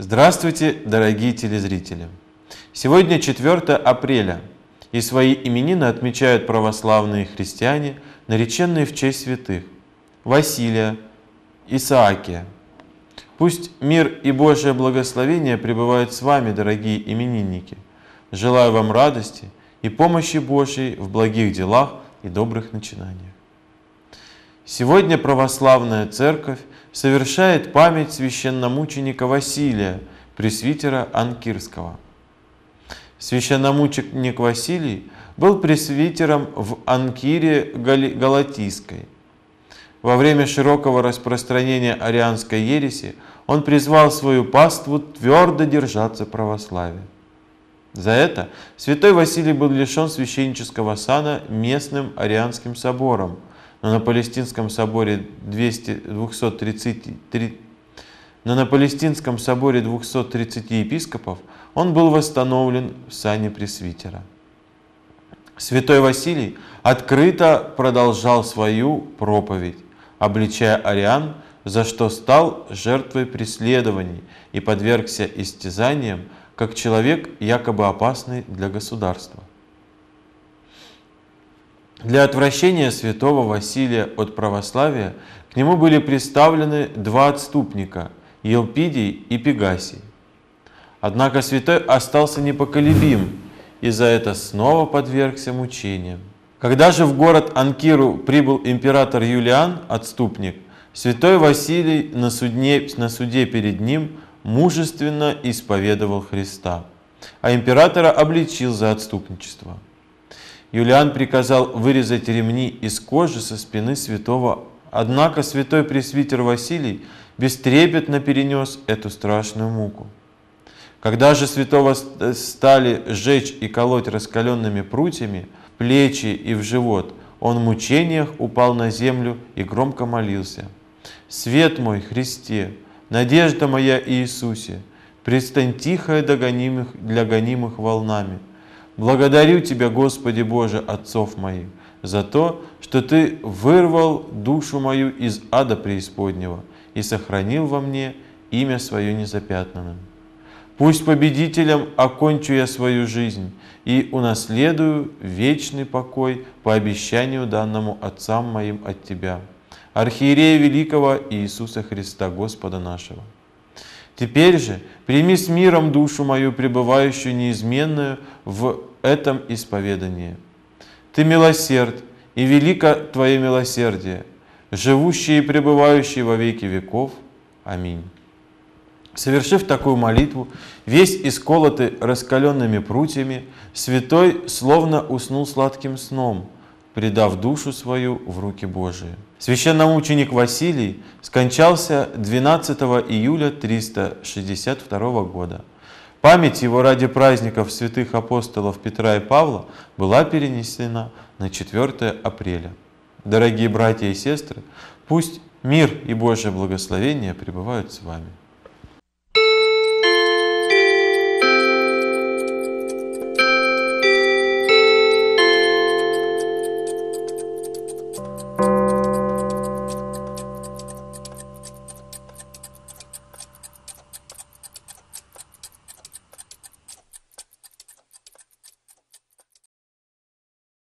Здравствуйте, дорогие телезрители! Сегодня 4 апреля, и свои именины отмечают православные христиане, нареченные в честь святых – Василия, Исаакия. Пусть мир и Божье благословение пребывают с вами, дорогие именинники. Желаю вам радости и помощи Божьей в благих делах и добрых начинаниях. Сегодня православная церковь совершает память священномученика Василия, пресвитера Анкирского. Священномученик Василий был пресвитером в Анкире Галатийской. Во время широкого распространения арианской ереси он призвал свою паству твердо держаться православия. За это святой Василий был лишен священнического сана местным арианским собором – но на Палестинском соборе 200, 230, 3, но на Палестинском соборе 230 епископов он был восстановлен в сане пресвитера. Святой Василий открыто продолжал свою проповедь, обличая ариан, за что стал жертвой преследований и подвергся истязаниям, как человек, якобы опасный для государства. Для отвращения святого Василия от православия к нему были представлены два отступника – Елпидий и Пегасий. Однако святой остался непоколебим и за это снова подвергся мучениям. Когда же в город Анкиру прибыл император Юлиан, отступник, святой Василий на, судне, на суде перед ним мужественно исповедовал Христа, а императора обличил за отступничество – Юлиан приказал вырезать ремни из кожи со спины святого. Однако святой пресвитер Василий бестрепетно перенес эту страшную муку. Когда же святого э, стали сжечь и колоть раскаленными прутьями, плечи и в живот, он в мучениях упал на землю и громко молился. «Свет мой, Христе, надежда моя Иисусе, предстань тихая для гонимых волнами, Благодарю Тебя, Господи Боже, отцов моих, за то, что Ты вырвал душу мою из ада преисподнего и сохранил во мне имя свое незапятнанным. Пусть победителем окончу я свою жизнь и унаследую вечный покой по обещанию данному отцам моим от Тебя, архиерея великого Иисуса Христа Господа нашего. Теперь же прими с миром душу мою, пребывающую неизменную в этом исповедании. Ты милосерд, и велико Твое милосердие, живущий и пребывающий во веки веков. Аминь. Совершив такую молитву, весь исколотый раскаленными прутьями, святой словно уснул сладким сном – предав душу свою в руки Божии. Священномученик Василий скончался 12 июля 362 года. Память его ради праздников святых апостолов Петра и Павла была перенесена на 4 апреля. Дорогие братья и сестры, пусть мир и Божье благословение пребывают с вами.